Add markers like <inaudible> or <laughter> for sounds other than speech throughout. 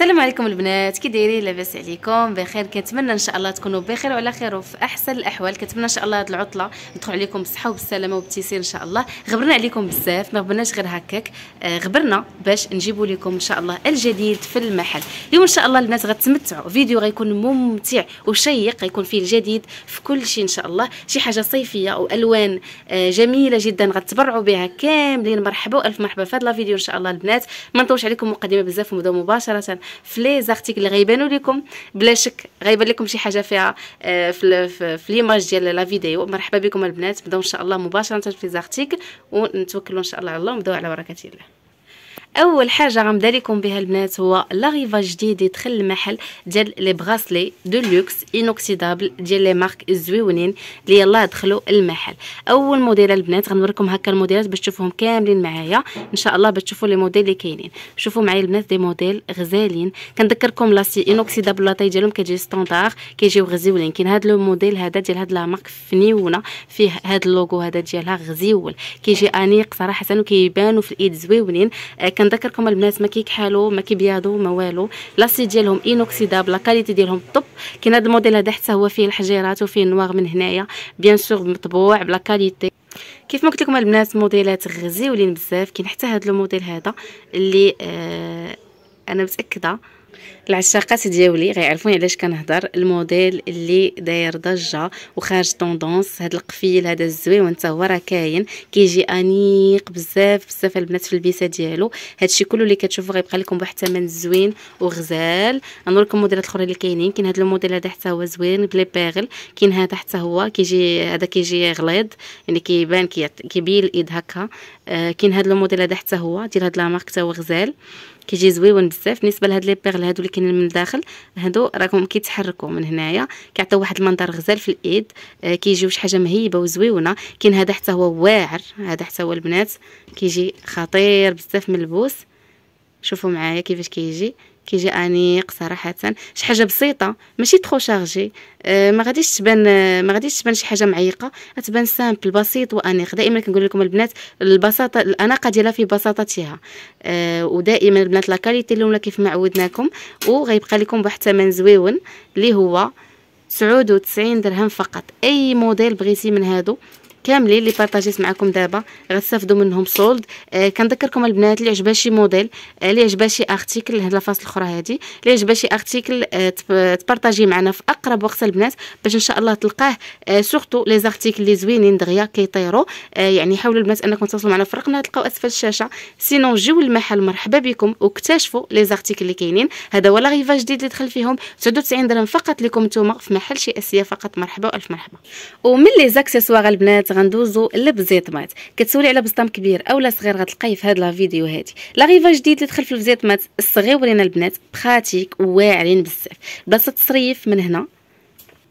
السلام عليكم البنات كي دايرين لاباس عليكم بخير كنتمنى ان شاء الله تكونوا بخير وعلى خير وفي احسن الاحوال كنتمنى ان شاء الله هاد العطله ندخل عليكم بالصحه وبالسلامه وبالتيسير ان شاء الله غبرنا عليكم بزاف ما غبرناش غير هكاك آه، غبرنا باش نجيبوا لكم ان شاء الله الجديد في المحل اليوم ان شاء الله البنات غتمتعوا فيديو غيكون ممتع وشيق غيكون فيه الجديد في كل شيء ان شاء الله شي حاجه صيفيه والوان آه، جميله جدا غتبرعوا بها كاملين مرحبا والف مرحبا في هاد الفيديو ان شاء الله البنات ما نطولش عليكم مقدمه بزاف ونبداو مباشره في لي زارتيكل اللي غيبانوا لكم بلا شك غيبان لكم شي حاجه فيها آه، في في ليماج ديال لا فيديو مرحبا بكم البنات نبداو ان شاء الله مباشره في زارتيكل ونتوكلوا ان شاء الله على الله ونبداو على بركه الله اول حاجه غنبدا لكم بها البنات هو لاغيفا جديد يدخل المحل ديال لي براسلي دو لوكس انوكسيدابل ديال لي مارك الزويونين اللي يلاه دخلوا المحل اول موديل البنات غنوريكم هكا الموديلات باش تشوفوهم كاملين معايا ان شاء الله باش تشوفوا لي موديل اللي كاينين شوفوا معايا البنات دي موديل غزالين كنذكركم لاسي انوكسيدابل لا ديالهم كتجي ستاندار كيجيو غزيولين كاين هاد لو موديل هذا ديال هاد لا مارك فنيونه فيه هاد اللوغو هذا ديالها غزيول كيجي انيق صراحه وكيبانوا في الايد زويونين آه كنذكركم البنات ما كيكحالوا ما كيبياضوا ما والو لاسي ديالهم انوكسيدابل لا كاليتي ديالهم طوب كاين هذا الموديل هذا حتى هو فيه الحجيرات وفيه النواغ من هنايا بيان سور مطبوع بلا كاليتي كيف ما قلت لكم البنات موديلات غزيولين بزاف كاين حتى هذا الموديل هذا اللي آه انا متاكده العشاقات ديالي غيعرفوني علاش كنهضر الموديل اللي داير ضجه وخارج طوندونس هاد القفيل هذا الزويون حتى هو راه كاين كيجي انيق بزاف بزاف البنات في البيسه ديالو هادشي كله اللي كتشوفوا غيبقى لكم بواحد الثمن زوين وغزال نوريكم موديلات الاخرين اللي كاينين كاين هاد الموديل هذا حتى هو زوين بلي بيغل كاين هذا حتى هو كيجي هذا كيجي غليظ يعني كيبان كيبين الايد هكا آه كاين هاد الموديل هذا حتى هو ديال هاد لا مارك حتى هو غزال كيجي زويون بزاف بالنسبه لهاد لي بيغل هادو اللي كاينين من الداخل هادو راكم كيتحركوا من هنايا كيعطيو واحد المنظر غزال في الايد آه كيجيو شي حاجه مهيبه وزويونه كاين هذا حتى هو واعر هذا حتى هو البنات كيجي خطير بزاف ملبوس شوفوا معايا كيفاش كيجي كيجي انيق صراحه شي حاجه بسيطه ماشي ترو شارجي أه ما غاديش تبان ما غاديش تبان شي حاجه معيقه غتبان سامبل بسيط وانيق دائما كنقول لكم البنات البساطه الاناقه ديالها في بساطتها أه ودائما البنات لاكاليتي اللي ولا كيف ما عودناكم وغيبقى لكم بواحد الثمن زويون اللي هو 99 درهم فقط اي موديل بغيتي من هادو كاملين اللي بارطاجيت معكم دابا غتستافدوا منهم سولد آه كنذكركم البنات اللي عجبها شي موديل آه اللي عجبها شي ارتيكل هاد لافاس الاخرى هادي اللي عجبها شي ارتيكل آه تبارطاجي معنا في اقرب وقت البنات باش ان شاء الله تلقاه آه سورتو لي زارتيكل اللي زوينين دغيا كيطيروا آه يعني حاولوا البنات انكم تتصلوا معنا في رقمنا تلقاو اسفل الشاشه سينون جيو المحل مرحبا بكم واكتشفوا لي زارتيكل اللي كاينين هذا هو لاغيفا جديد اللي دخل فيهم 99 درهم فقط لكم نتوما في محل شي اسيا فقط مرحبا والف مرحبا ومن لي زاكسيسوار البنات غندوزو مات كتسولي على بسطام كبير اولا صغير غتلقاي في هاد لا فيديو هادي لاغيفا جديد اللي دخل في الصغير الصغيورين البنات براتيك واعرين بزاف بلاصه التصريف من هنا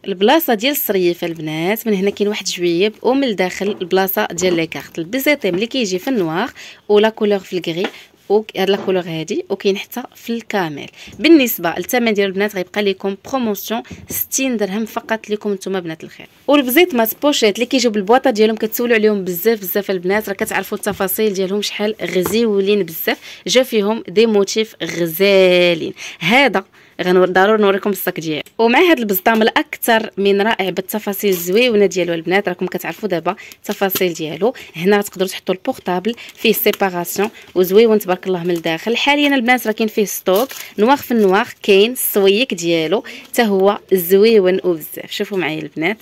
البلاصه ديال الصريف البنات من هنا كاين واحد جويب ومن الداخل البلاصه ديال لي كارت البيزيتيم اللي كيجي في النوار ولا كولور في الكري هاد لا كولور هادي وكاين حتى في الكامل بالنسبه للثمن ديال البنات غيبقى لكم بروموسيون 60 درهم فقط لكم نتوما بنات الخير والبزيت مات بوشيت اللي كيجيو بالبواطه ديالهم كتسولوا عليهم بزاف بزاف البنات راه كتعرفوا التفاصيل ديالهم شحال غزيولين بزاف جا فيهم دي موتيف غزالين هذا غنور ضروري نوريكم الصك ديالو ومع هذا البزطام الاكثر من رائع بالتفاصيل الزويونه ديالو البنات راكم كتعرفوا دابا التفاصيل ديالو هنا تقدروا تحطوا البورطابل فيه سيباراسيون وزويون تبارك الله من الداخل حاليا البنات راه كاين فيه ستوك نواغ في النواغ كاين السويك ديالو حتى هو زويون وبزاف شوفوا معايا البنات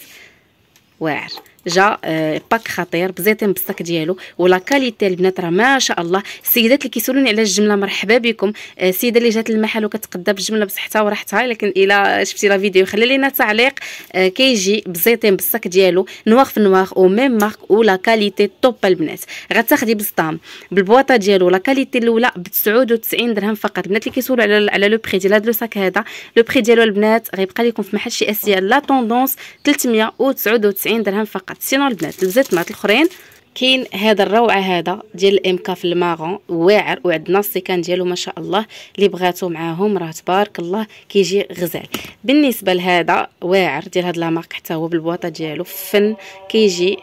واعر جا آه، باك خطير بزيت بالصك ديالو ولا كاليتي البنات راه ما شاء الله السيدات اللي كيسولوني على الجمله مرحبا بكم آه، السيده اللي جات للمحل وكتقدا بالجمله بصحتها وراحتها لكن الا شفتي لا فيديو خلي لينا تعليق آه، كيجي بزيتين بالصك ديالو نواغ في نواغ وميم مارك ولا كاليتي توب البنات غتاخدي بسطام بالبواطه ديالو لا كاليتي الاولى ب 99 درهم فقط البنات اللي كيسولوا على على لو بري ديال هذا لو ساك هذا لو بري ديالو البنات غيبقى لكم في محل شي اسيا لا طوندونس 399 درهم فقط سينو البنات لزيت مات الاخرين كاين هذا الروعه هذا ديال الام كاف الماغون واعر وعندنا السيكان ديالو ما شاء الله اللي بغاتو معاهم راه تبارك الله كيجي غزال بالنسبه لهذا واعر ديال هاد لا مارك حتى هو بالبواطه ديالو فن كيجي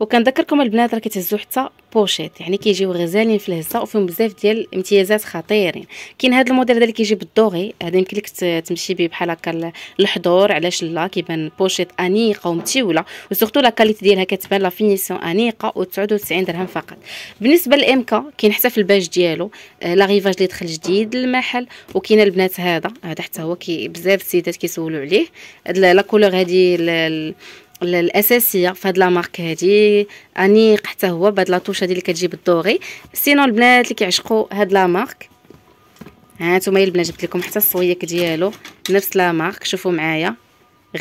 وكنذكركم البنات راه كتهزو حتى بوشيت يعني كيجيو غزالين في الهزه وفيهم بزاف ديال الامتيازات خطيرين كاين هذا الموديل هذا اللي كيجي بالدوغي هذا يمكن لك تمشي به بحال هكا الحضور علاش لا كيبان بوشيت انيقه ومتيوله وسورتو لا كاليتي ديالها كتبان لا فينيسيون انيقه و99 درهم فقط بالنسبه للامكا كاين حتى في الباج ديالو آه، لا ريفاج اللي دخل جديد للمحل وكاين البنات هذا هذا حتى هو كي بزاف السيدات كيسولوا عليه لا كولور هذه الاساسيه في هاد لا مارك هادي انيق حتى هو بهاد لاطوش هادي اللي كتجيب الدوغي سينو البنات اللي كيعشقوا هاد لا مارك ها نتوما البنات جبت لكم حتى الصويك ديالو نفس لا مارك شوفوا معايا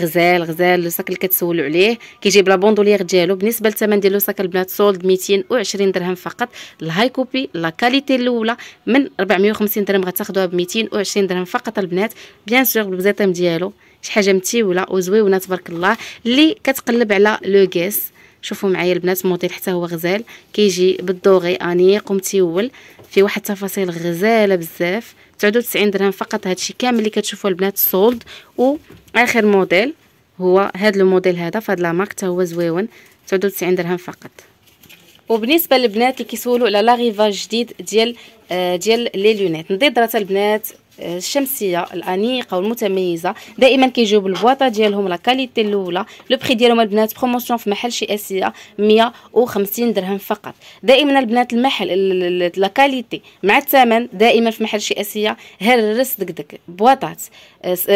غزال غزال لوساك اللي كتسولوا عليه كيجيب لا بوندولير ديالو بالنسبه للثمن ديال لوساك البنات سولد 220 درهم فقط الهاي كوبي لا كاليتي الاولى من 450 درهم غتاخذوها ب 220 درهم فقط البنات بيان سور بالبزيطيم ديالو شي حاجه متيوله وزويونه تبارك الله اللي كتقلب على لو غيس شوفوا معايا البنات موديل حتى هو غزال كيجي بالدوغي انيق ومتيول فيه واحد التفاصيل غزاله بزاف 99 درهم فقط الشيء كامل اللي كتشوفوا البنات سولد واخر موديل هو لو الموديل هذا فهاد لا مارك حتى هو زويون 99 درهم فقط وبالنسبه للبنات اللي كيسولوا على لاغيفاج جديد ديال آه، ديال لي لونيت نضيد درات البنات الشمسيه الانيقه والمتميزه دائما كيجيو بالبواطه ديالهم لا كاليتي الاولى لو بري ديالهم البنات بروموسيون في محل شي اسيه 150 درهم فقط دائما البنات المحل لا كاليتي مع الثمن دائما في محل شي اسيه هرس دكدك بواطات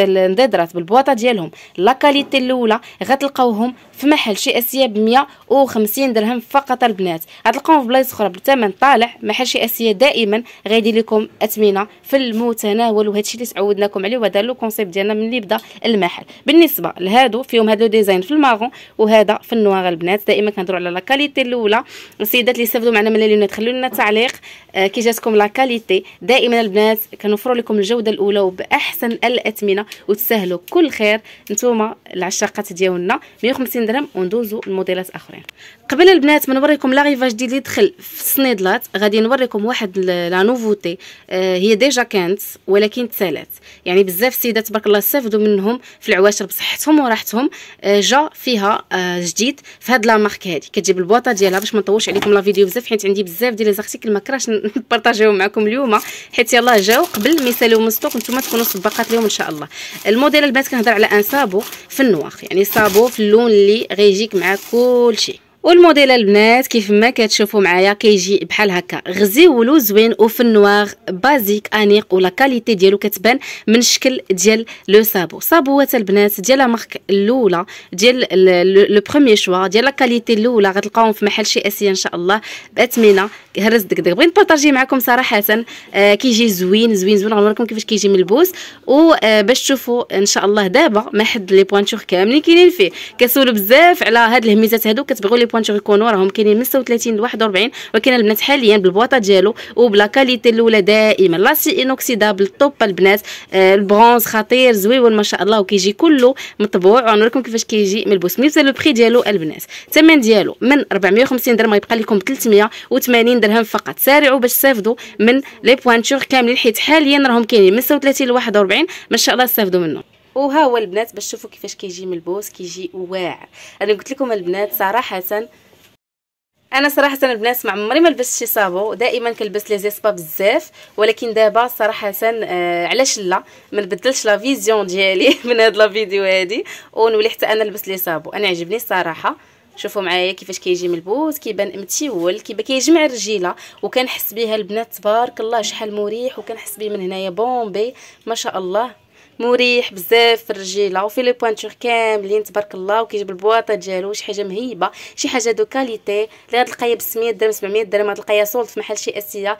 نضيدرات بالبواطه ديالهم لا كاليتي الاولى غتلقاوهم في محل شي اسيه ب 150 درهم فقط البنات غتلقاوهم في بلايص اخرى بالثمن طالع محل شي اسيه دائما غيدير لكم اثمنه في المتناول ما والو هادشي اللي تعودناكم عليه وهذا لو كونسيبت ديالنا ملي بدا المحل بالنسبه لهادو فيهم هادو ديزاين في المارون وهذا في النوار البنات دائما كنهضروا على لا كاليتي الاولى السيدات اللي استفدوا معنا من ليونات خليو لنا تعليق آه، كي جاتكم لا كاليتي دائما البنات كنوفروا لكم الجوده الاولى وباحسن الاثمنه وتسهلوا كل خير نتوما العشاقات ديالنا 150 درهم وندوزوا لموديلات اخرين قبل البنات ما نوريكم لاغيفا جديد اللي دخل في الصنيدلات غادي نوريكم واحد لا نوفوتي آه هي ديجا كانت ولكن تسالات يعني بزاف السيدات تبارك الله استفدوا منهم في العواشر بصحتهم وراحتهم آه، جا فيها آه، جديد في هاد لا مارك هادي كتجيب البواطه ديالها باش ما نطولش عليكم لا فيديو بزاف حيت عندي بزاف ديال زارتيكل ما كراش <laughs> نبارطاجيهم معكم اليوم حيت يلاه جاو قبل ما يساليو من السوق نتوما تكونوا سباقات اليوم ان شاء الله الموديل البنات كنهضر على ان صابو في النواخ يعني صابو في اللون اللي غيجيك مع كلشي والموديل البنات كيف ما كتشوفوا معايا كيجي بحال هكا غزيول ولو زوين وفي النوار بازيك انيق ولا كاليتي ديالو كتبان من الشكل ديال لو صابو صابوات البنات ديال مارك الاولى ديال لو بروميير شوا ديال لا كاليتي الاولى غتلقاوهم في محل شي اسيا ان شاء الله باثمنه هرز دكدك بغيت نبارطاجي معكم صراحه آه كيجي زوين زوين زوين غنوريكم كيفاش كيجي ملبوس وباش آه، تشوفوا ان شاء الله دابا ما حد لي بوانتور كاملين كاينين فيه كسولوا بزاف على هاد الهميزات هادو كتبغيو لي بوانتور يكونوا راهم كاينين من 36 ل 41 ولكن البنات حاليا بالبواطه ديالو وبلا كاليتي الاولى دائما لاسي انوكسيدابل طوب البنات آه البرونز خطير زويون ما شاء الله وكيجي كله مطبوع غنوريكم كيفاش كيجي ملبوس مي لو بري ديالو البنات الثمن ديالو من 450 درهم غيبقى لكم 380 درهم درهم فقط سارعوا باش تستافدوا من لي بوانتور كاملين حيت حاليا راهم كاينين من 36 ل 41 ما شاء الله تستافدوا منهم وها هو البنات باش تشوفوا كيفاش كيجي من البوس كيجي واعر انا قلت لكم البنات صراحه انا صراحه البنات ما عمري ما لبست شي صابو دائما كنلبس لي زيسبا بزاف ولكن دابا صراحه آه علاش لا ما نبدلش لا فيزيون ديالي <laughs> من هاد لا فيديو هادي ونولي حتى انا نلبس لي صابو انا عجبني الصراحه شوفوا معايا كيفاش كيجي من البوز كيبان متيول كيبان كيجمع الرجيله وكنحس بها البنات تبارك الله شحال مريح وكنحس به من هنايا بومبي ما شاء الله مريح بزاف في الرجيله وفي لي بوانتور كاملين تبارك الله وكيجيب البواطه ديالو شي حاجه مهيبه شي حاجه دو كاليتي اللي غتلقايها ب 600 درهم 700 درهم غتلقايها سولد في محل شي اسيه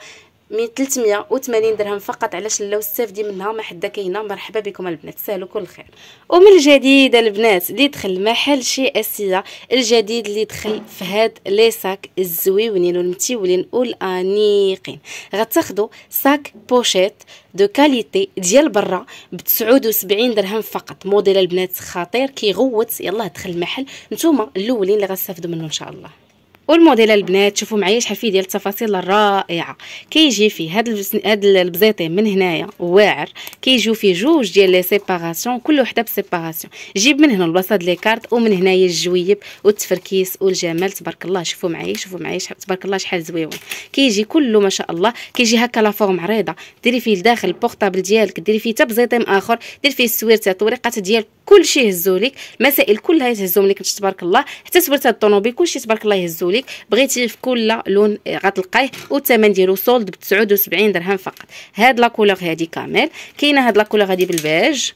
من 380 درهم فقط علاش لا واستافدي منها ما حدا كاينه مرحبا بكم البنات سهلوا كل خير ومن الجديد البنات اللي دخل محل شي اسيه الجديد اللي دخل في هاد لي ساك الزويونين والمتيولين والانيقين غتاخذوا ساك بوشيت دو كاليتي ديال برا ب 79 درهم فقط موديل البنات خطير كيغوت يلاه دخل المحل نتوما الاولين اللي غتستافدوا منه ان شاء الله والموديل البنات شوفوا معايا شحال فيه ديال التفاصيل الرائعه كيجي فيه هاد البس... هاد البزيطين من هنايا واعر كيجيو فيه جوج ديال لي سيباراسيون كل وحده بسيباراسيون جيب من هنا البلاصه لي كارت ومن هنايا الجويب والتفركيس والجمال تبارك الله شوفوا معايا شوفوا معايا شحال تبارك الله شحال زويون كيجي كله ما شاء الله كيجي هكا لا فورم عريضه ديري فيه لداخل البورطابل ديالك ديري فيه حتى اخر دير فيه السويرته الطريقات ديال كلشي يهزوا لك المسائل كلها يهزوا لك تبارك الله حتى سويرته الطوموبيل كلشي تبارك الله يهزوا ليك بغيتي في كل لون غتلقاه والثمن ديالو سولد ب 79 درهم فقط هاد لا كولور هادي كامل كاينه هاد لا كولور هادي بالبيج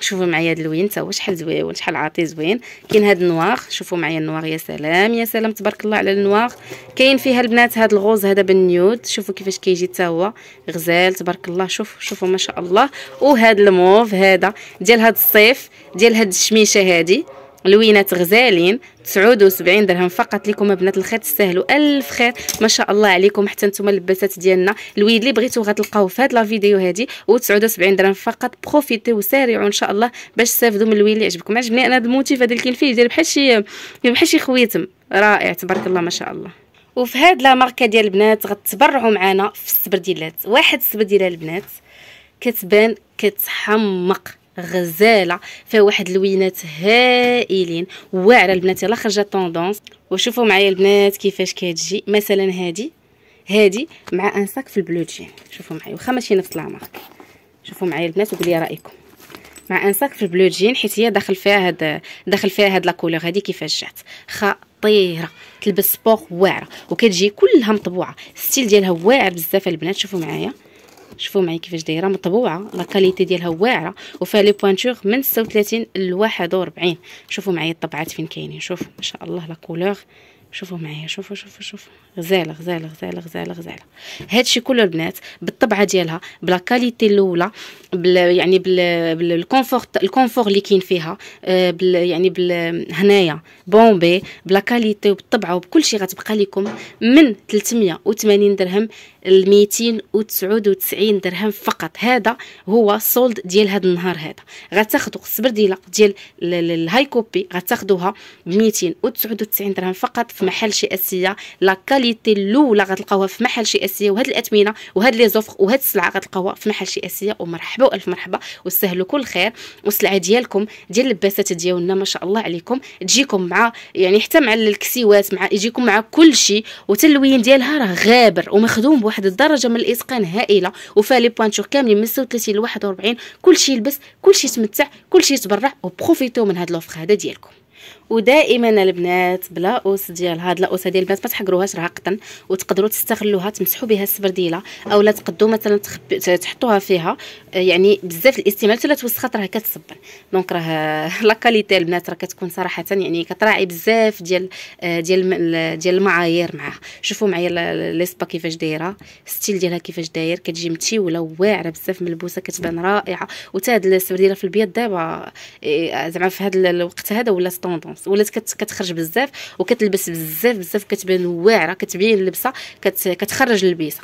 شوفوا معايا هاد اللون تا هو شحال زويون شحال عاطي زوين كاين هاد النوار شوفوا معايا النوار يا سلام يا سلام تبارك الله على النوار كاين فيها البنات هاد الغوز هذا بالنيود شوفوا كيفاش كيجي تا هو غزال تبارك الله شوف شوفوا ما شاء الله وهاد الموف هذا ديال هاد الصيف ديال هاد الشميشه هادي لوينات غزالين 79 درهم فقط لكم بنات الخير تستاهلوا الف خير ما شاء الله عليكم حتى نتوما اللباسات ديالنا الويد اللي بغيتو غتلقاوه في هاد لا فيديو هادي و 79 درهم فقط بروفيتي وسارعوا ان شاء الله باش تستافدوا من الويد اللي عجبكم عجبني انا هاد الموتيف هذا اللي كاين فيه بحال شي بحال شي خويتم رائع تبارك الله ما شاء الله وفي هاد لا ماركه ديال البنات غتبرعوا معنا في السبرديلات واحد السبرديله البنات كتبان كتحمق غزاله فيها واحد اللوينات هائلين واعره البنات يلاه خرجه طوندونس وشوفوا معايا البنات كيفاش كتجي مثلا هادي هادي مع ان ساك في البلو جين شوفوا معايا واخا ماشي نفس لا مارك شوفوا معايا البنات وقولي رايكم مع ان ساك في البلو جين حيت هي داخل فيها هاد داخل فيها هاد لا كولور هادي كيفاش جات خطيره تلبس سبور واعره وكتجي كلها مطبوعه الستيل ديالها واعر بزاف البنات شوفوا معايا شوفوا معايا كيفاش دايره مطبوعه لا كاليتي ديالها واعره وفيها لي بوانتور من 36 ل 41 شوفوا معايا الطبعات فين كاينين شوفوا ما شاء الله لا كولور شوفوا معايا شوفوا شوفوا شوفوا غزاله غزاله غزاله غزاله غزاله هادشي كله البنات بالطبعه ديالها بلا كاليتي الاولى بال يعني بالكونفور الكونفور اللي كاين فيها آه، بل يعني بل هنايا بومبي بلا كاليتي وبالطبعه وبكل شيء غتبقى لكم من 380 درهم ال 299 درهم فقط هذا هو السولد ديال هذا النهار هذا غتاخذوا السبرديله ديال الهاي كوبي غتاخذوها ب 299 درهم فقط في محل شي اسيه لا كاليتي الاولى غتلقاوها في محل شي اسيه وهاد الاثمنه وهاد لي زوفر وهاد السلعه غتلقاوها في محل شي اسيه ومرحبا والف مرحبا وسهلوا كل خير والسلعه ديالكم ديال اللباسات ديالنا ما شاء الله عليكم تجيكم مع يعني حتى مع الكسيوات مع يجيكم مع كل شيء وتلوين ديالها راه غابر ومخدوم بواحد واحد الدرجه من الاتقان هائله وفيها لي بوانتور كاملين من 36 ل 41 كلشي يلبس كلشي يتمتع كلشي يتبرع وبروفيتو من هاد لوفر هذا ديالكم ودائما البنات اوس ديال هاد اوس ديال البنات ما تحقروهاش قطن وتقدروا تستغلوها تمسحوا بها السبرديله اولا تقدوا مثلا تخب... تحطوها فيها آه، يعني بزاف الاستعمال حتى توسخات راه كتصبن دونك راه <laughs> لا كاليتي البنات راه كتكون صراحه يعني كتراعي بزاف ديال آه، ديال ديال المعايير معاها شوفوا معايا ليسبا كيفاش دايره الستيل ديالها كيفاش داير كتجي ولا واعره بزاف ملبوسه كتبان رائعه وتا هاد السبرديله في البيض دابا آه، زعما في هاد الوقت هذا ولا ستوندون الشمس ولات كتخرج بزاف وكتلبس بزاف بزاف كتبان واعره كتبين اللبسه كت كتخرج اللبسه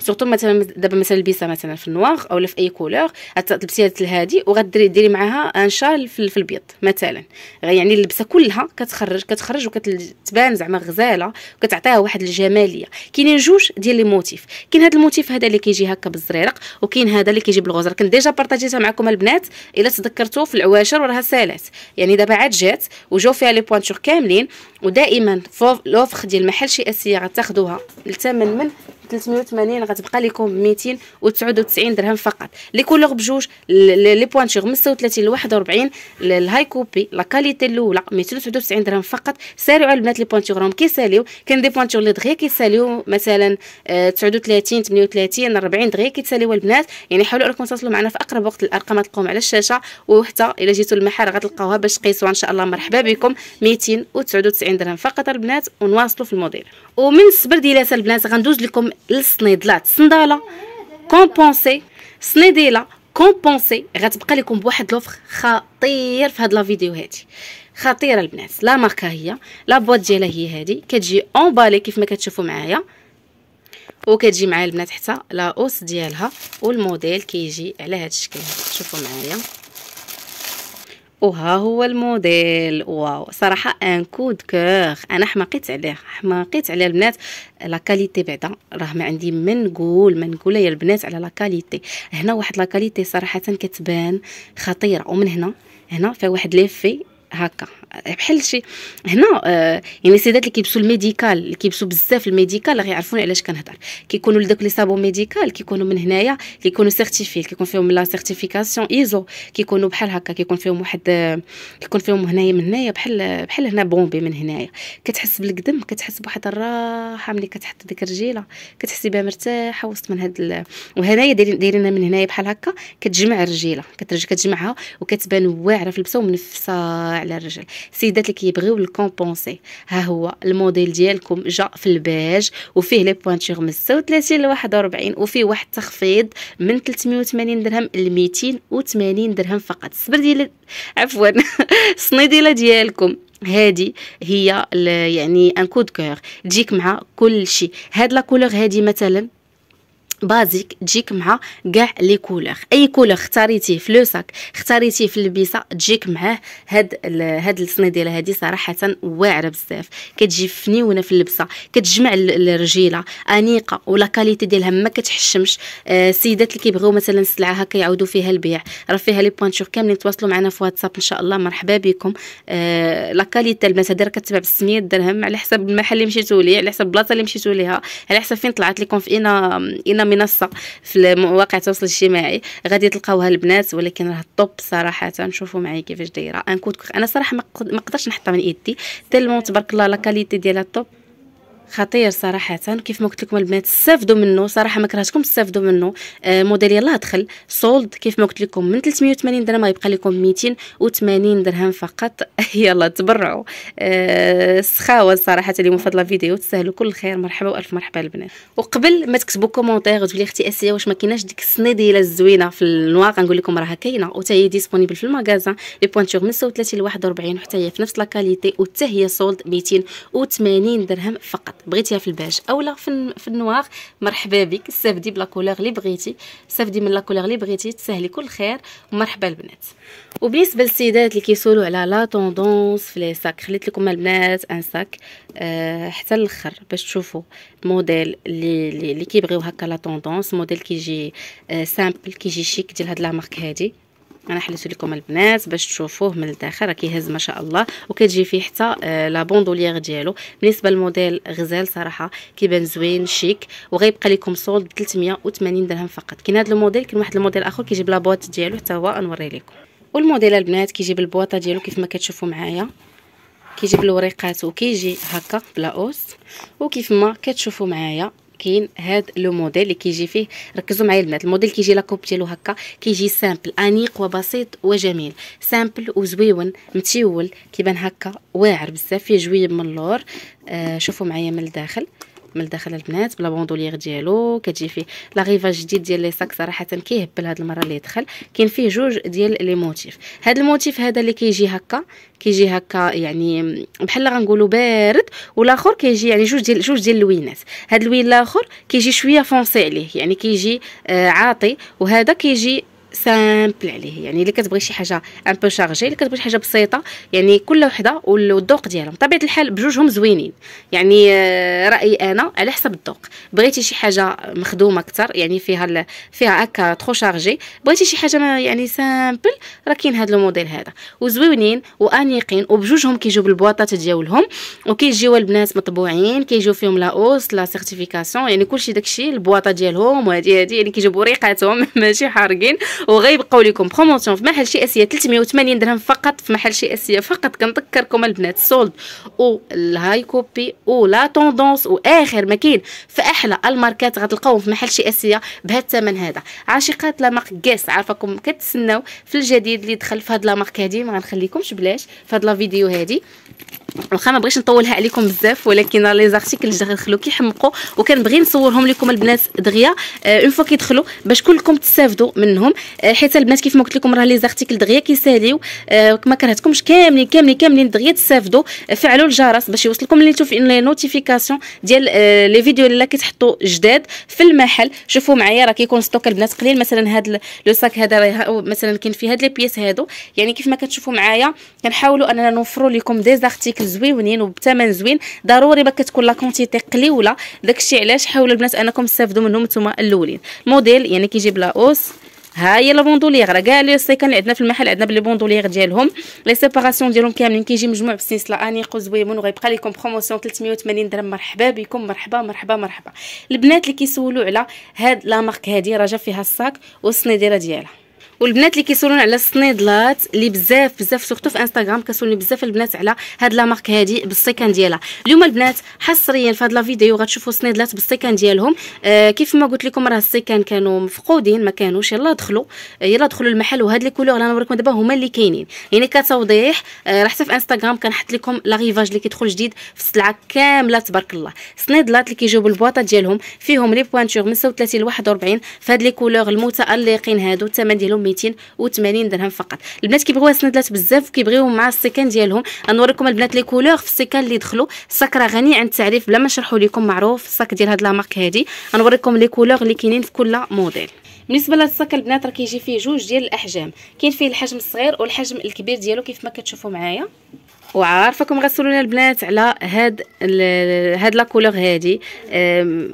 سورتو مثلا دابا مثلا لبيسه مثلا في النوار اولا في اي كولور تلبسي هاد الهادي وغديري ديري معاها ان شال في, في البيض مثلا يعني اللبسه كلها كتخرج كتخرج وكتبان زعما غزاله وكتعطيها واحد الجماليه كاينين جوج ديال لي موتيف كاين هاد الموتيف هذا اللي كيجي هكا بالزريرق وكاين هذا اللي كيجي بالغزر كنت ديجا بارطاجيتها معكم البنات الا تذكرتو في العواشر وراها سالات يعني دابا عاد جات وجاو فيها لي بوانتور كاملين ودائما لوفخ ديال محل شي اسيه غتاخذوها لثمن من 380 غتبقى لكم ب 299 درهم فقط لي كولور بجوج لي بوانتيغ من 36 ل 41 الهاي كوبي لا كاليتي الاولى 299 درهم فقط سارعوا على البنات لي بوانتيغ راهم كيساليو كاين دي بوانتيغ لي دغيا كيساليو مثلا 39 38 40 دغيا كيتساليو البنات يعني حاولوا انكم تتواصلوا معنا في اقرب وقت الارقام غتلقاوهم على الشاشه وحتى الا جيتوا المحل غتلقاوها باش تقيسوها ان شاء الله مرحبا بكم 299 درهم فقط البنات ونواصلوا في الموديل ومن السبر ديالات البنات غندوز لكم للصنيد صنداله الصنداله كومبونسي صنيديله كومبونسي غتبقى لكم بواحد لوفر خطير في هاد لا فيديو هادي خطيره البنات لا ماركه هي لا بواط ديالها هي هادي كتجي اونبالي كيف ما كتشوفوا معايا وكتجي معايا البنات حتى لا اوس ديالها والموديل كيجي على هاد الشكل شوفوا معايا وها هو الموديل واو صراحه ان كود كوغ انا حماقيت عليه حماقيت على البنات لا كاليتي بعدا راه ما عندي ما نقول ما نقول يا البنات على لا كاليتي هنا واحد لا كاليتي صراحه كتبان خطيره ومن هنا هنا فيها واحد ليفي هكا بحال شي هنا آه يعني السيدات اللي كيلبسوا الميديكال اللي كيلبسوا بزاف الميديكال راه يعرفوني علاش كنهضر كيكونوا لذوك لي صابون ميديكال كيكونوا من هنايا يكونوا سيرتيفي كيكون فيهم لا سيرتيفيكاسيون ايزو كيكونوا بحال هكا كيكون فيهم واحد آه، كيكون فيهم هنايا من هنايا بحال بحال هنا بومبي من هنايا كتحس بالقدم كتحس بواحد الراحه ملي كتحط ديك الرجيله كتحسي بها مرتاحه وسط من هاد وهنايا دايرينها من هنايا بحال هكا كتجمع الرجيله كترجع كتجمعها وكتبان واعره في اللبسه ومنفسه على الرجل السيدات اللي كيبغيو الكومبونسي ها هو الموديل ديالكم جا في البيج وفيه لي بوانتيغ من 36 ل 41 وفيه واحد التخفيض من 380 درهم ل 280 درهم فقط الصبر ديال <laughs> عفوا الصنيديله ديالكم هادي هي يعني ان كود كور تجيك مع كل شيء هاد لا كولور هادي مثلا بازيك تجيك مع كاع لي كولور اي كولور اختاريتيه في لو ساك اختاريتيه في اللبيسه تجيك معاه هاد هاد الصنيديله هادي صراحه واعره بزاف كتجي فنيونه في اللبسه كتجمع الرجيله انيقه ولا كاليتي ديالها ما كتحشمش السيدات اللي كيبغيو مثلا السلعه هكا يعاودوا فيها البيع راه فيها لي بوانتور كاملين تواصلوا معنا في واتساب ان شاء الله مرحبا بكم آه لا كاليتي البنات هادي راه كتباع ب 600 درهم على حسب المحل اللي مشيتو ليه على حسب البلاصه اللي مشيتو ليها على حسب فين طلعت لكم في انا انا منصه في مواقع التواصل الاجتماعي غادي تلقاوها البنات ولكن راه طوب صراحه شوفوا معايا كيفاش دايره ان كوت انا صراحه ما قدرتش نحطها من يدي حتى تبارك الله لا كاليتي ديالها طوب خطير صراحه كيف ما قلت لكم البنات استافدوا منه صراحه ما كرهتكم استافدوا منه موديل يلاه دخل سولد كيف ما قلت لكم من 380 درهم غيبقى لكم 280 درهم فقط <laughs> يلا تبرعوا آه سخاوه صراحه اليوم في هذا الفيديو تستاهلوا كل خير مرحبا والف مرحبا البنات وقبل ما تكتبوا كومونتير وتقولي اختي اسيا واش ما كايناش ديك السنيديله الزوينه في النواق نقول لكم راها كاينه وتا هي ديسبونيبل في المغازا لي بوانتور من 36 ل 41 وحتى هي في نفس لاكاليتي وتا هي سولد 280 درهم فقط بغيتيها في البيج اولا في, في النوار مرحبا بك سافدي بلا كولور اللي بغيتي سافدي من لا كولور اللي بغيتي تسهلي كل خير ومرحبا البنات وبالنسبه للسيدات اللي كيسولوا على لا طوندونس في لي ساك خليت لكم البنات ان ساك أه حتى الاخر باش تشوفوا الموديل اللي اللي كيبغيو هكا لا طوندونس موديل كيجي أه سامبل كيجي شيك ديال هاد لا مارك هادي انا حليت لكم البنات باش تشوفوه من الداخل راه كيهز ما شاء الله وكتجي فيه حتى آه لا بوندولير ديالو بالنسبه للموديل غزال صراحه كيبان زوين شيك وغيبقى لكم سولد ب 380 درهم فقط كاين هذا الموديل كاين واحد الموديل اخر كيجيب بلا بواط ديالو حتى هو نوري لكم والموديل البنات كيجيب بالبواطه ديالو كيف ما كتشوفوا معايا كيجيب الوريقات وكيجي هكا بلا اوس وكيف ما كتشوفوا معايا كاين هاد لو موديل اللي كيجي فيه ركزوا معايا البنات الموديل كيجي لا كوب ديالو هكا كيجي سامبل انيق وبسيط وجميل سامبل وزويون متيول كيبان هكا واعر بزاف فيه جويب من اللور آه شوفوا معايا من الداخل من الداخل البنات بلا بوندولير ديالو كتجي فيه لاغيفاج جديد ديال لي ساك صراحه كيهبل هاد المره اللي دخل كاين فيه جوج ديال لي موتيف هاد الموتيف هذا اللي كيجي هكا كيجي هكا يعني بحال غنقولوا بارد والاخر كيجي يعني جوج ديال جوج ديال اللوينات هاد اللوين الاخر كيجي شويه فونسي عليه يعني كيجي آه عاطي وهذا كيجي سامبل عليه يعني اللي كتبغي شي حاجه ان بو شارجي اللي كتبغي شي حاجه بسيطه يعني كل وحده والذوق ديالهم بطبيعه الحال بجوجهم زوينين يعني آه، رايي انا على حسب الذوق بغيتي شي حاجه مخدومه اكثر يعني فيها فيها هكا ترو شارجي بغيتي شي حاجه يعني سامبل راه كاين هذا الموديل هذا وزوينين وانيقين وبجوجهم كيجيو بالبواطات ديالهم وكيجيو البنات مطبوعين كيجيو فيهم اوس لا سيرتيفيكاسيون يعني كلشي داكشي البواطه ديالهم وهادي هادي يعني كيجيو بوريقاتهم <laughs> ماشي حارقين وغيبقاو لكم بروموسيون في محل شي اسيه 380 درهم فقط في محل شي اسيه فقط كنذكركم البنات سولد والهاي كوبي ولا طوندونس واخر ما كاين في احلى الماركات غتلقاوهم في محل شي اسيه بهذا الثمن هذا عاشقات لا مارك كاس عارفاكم كتسناو في الجديد اللي دخل في هاد لا مارك هادي ما غنخليكمش بلاش في هاد لا فيديو هادي واخا ما بغيتش نطولها عليكم بزاف ولكن لي زارتيكل اللي دخلوا كيحمقوا وكنبغي نصورهم لكم البنات دغيا آه، اون فوا كيدخلوا باش كلكم تستافدوا منهم آه، حيت البنات كيف ما قلت لكم راه لي زارتيكل دغيا كيساليو آه، ما كرهتكمش كاملين كاملين كاملين دغيا تستافدوا فعلوا الجرس باش يوصلكم لي توف لي نوتيفيكاسيون ديال لي فيديو اللي كتحطوا جداد في المحل شوفوا معايا راه كيكون ستوك البنات قليل مثلا هاد لو ساك هذا مثلا كاين فيه هاد لي بيس هادو يعني كيف ما كتشوفوا معايا كنحاولوا اننا نوفروا لكم دي زارتيكل زويونين وبثمن زوين ضروري ما كتكون لا كونتيتي قليوله داكشي علاش حاولوا البنات انكم تستافدوا منهم نتوما الاولين الموديل يعني بلا اوس ها هي لا بوندوليغ راه كاع لي سيكان اللي عندنا في المحل عندنا بلي بوندوليغ ديالهم لي سيباراسيون ديالهم كاملين كيجي مجموع بالسلسله انيق وزويمون وغيبقى لكم بروموسيون 380 درهم مرحبا بكم مرحبا مرحبا مرحبا البنات اللي كيسولوا على هاد لا مارك هادي راه جا فيها الصاك والصنيديره ديالها والبنات اللي كيسولون على الصنيدلات اللي بزاف بزاف سورتو في انستغرام كيسولوني بزاف البنات على هاد لا مارك هادي بالسيكان ديالها اليوم البنات حصريا في هاد لا فيديو غتشوفوا الصنيدلات بالسيكان ديالهم آه كيف ما قلت لكم راه السيكان كانوا مفقودين ما كانوش يلا دخلوا آه، يلا دخلوا المحل وهاد لي كولور اللي انا نوريكم دابا هما اللي كاينين يعني كتوضيح راه حتى في انستغرام كنحط لكم لاغيفاج اللي كيدخل جديد في السلعه كامله تبارك الله الصنيدلات اللي كيجيو بالبواطه ديالهم فيهم لي بوانتور من 36 ل 41 فهاد لي كولور المتالقين هادو الثمن ديالهم 280 درهم فقط البنات كيبغيوها سندلات بزاف وكيبغيوهم مع السيكان ديالهم غنوريكم البنات لي كولور في السيكان اللي دخلوا الساك راه غني عن التعريف بلا ما نشرحوا لكم معروف الساك ديال هاد لا مارك هادي غنوريكم لي كولور اللي كاينين في كل موديل بالنسبه الساك البنات راه كيجي فيه جوج ديال الاحجام كاين فيه الحجم الصغير والحجم الكبير ديالو كيف ما كتشوفوا معايا وعارفكم غسلونا البنات على هاد هاد لا كولور هادي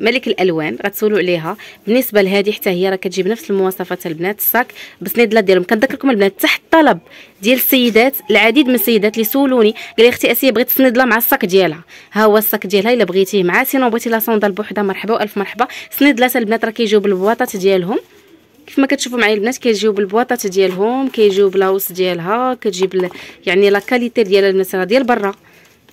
ملك الالوان غتسولوا عليها بالنسبه لهادي حتى هي راه كتجيب نفس المواصفات البنات الصاك بالصنيدله ديالهم كنذكركم البنات تحت طلب ديال السيدات العديد من السيدات اللي سولوني قال لي اختي اسيه بغيت سنيدلا مع الصاك ديالها ها هو الصاك ديالها الا بغيتيه مع سينو بغيتي لا صوندال بوحدها مرحبا الف مرحبا الصنيدلات البنات راه كيجيو بالبواطات ديالهم كيف ما كتشوفوا معايا البنات كيجيو بالبواطات ديالهم كيجيو بلاوس ديالها كتجيب يعني لا كاليتي ديالها البنات راه ديال برا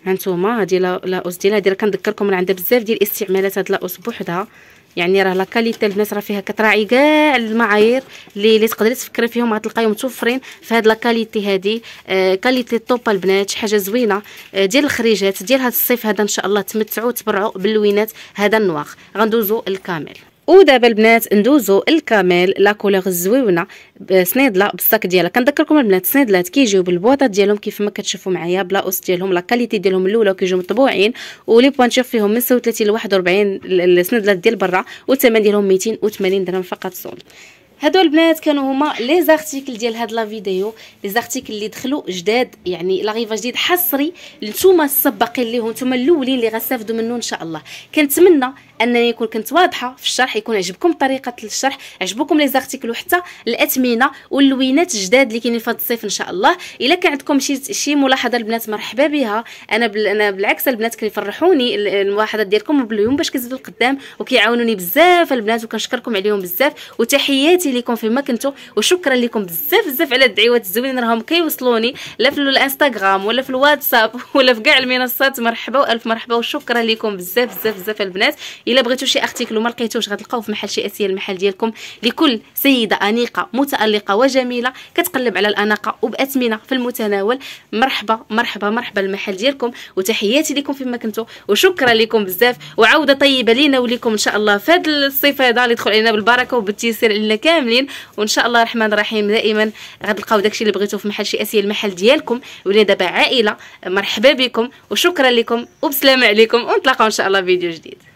هانتوما هادي لاوس ديالها هادي راه كنذكركم راه عندها بزاف ديال الاستعمالات هاد لاوس بوحدها يعني راه لا كاليتي البنات راه فيها كتراعي كاع المعايير اللي اللي تقدري تفكري فيهم غتلقايهم متوفرين في هاد لا كاليتي هادي آه كاليتي الطوب البنات شي حاجه زوينه آه ديال الخريجات ديال هاد الصيف هذا ان شاء الله تمتعوا تبرعوا باللوينات هذا النواخ غندوزو الكامل ودابا البنات ندوزو الكامل لا كولور الزويونه سنيدله بالصاك ديالها كنذكركم البنات السنيدلات كيجيو بالبواطات ديالهم كيف ما كتشوفوا معايا اوس ديالهم لا كاليتي ديالهم الاولى كيجيو مطبوعين ولي بوانتير فيهم من 36 ل 41 السنيدلات ديال برا والثمن ديالهم 280 درهم فقط سول هادو البنات كانوا هما لي زارتيكل ديال هاد لا فيديو لي زارتيكل اللي دخلوا جداد يعني لاغيفا جديد حصري نتوما السباقين ليه نتوما الاولين اللي غنستافدوا منه ان شاء الله كنتمنى انني نكون كنت واضحه في الشرح يكون عجبكم طريقه الشرح عجبكم لي زارتيكل وحتى الاثمنه واللوينات الجداد اللي كاينين في الصيف ان شاء الله الا كان عندكم شي شي ملاحظه البنات مرحبا بها انا بل... انا بالعكس البنات كيفرحوني الملاحظات ديالكم باليوم باش كنزيد القدام وكيعاونوني بزاف البنات وكنشكركم عليهم بزاف وتحياتي تحياتي لكم فيما كنتو وشكرا لكم بزاف بزاف على الدعوات الزوينين راهم كيوصلوني لا في الانستغرام ولا في الواتساب <laughs> ولا في كاع المنصات مرحبا والف مرحبا وشكرا لكم بزاف بزاف بزاف البنات الا بغيتو شي ارتيكل وما لقيتوش غتلقاوه في محل شي اسيا المحل ديالكم لكل سيده انيقه متالقه وجميله كتقلب على الاناقه وباثمنه في المتناول مرحبا مرحبا مرحبا المحل ديالكم وتحياتي لكم فيما كنتو وشكرا لكم بزاف وعوده طيبه لينا وليكم ان شاء الله في هذا الصيف هذا اللي يدخل علينا بالبركه وبالتيسير علينا كامل كاملين وان شاء الله الرحمن الرحيم دائما غتلقاو داكشي اللي بغيتو في محل شي اسيا المحل ديالكم ولا دابا عائله مرحبا بكم وشكرا لكم وبسلامه عليكم ونتلاقاو ان شاء الله فيديو جديد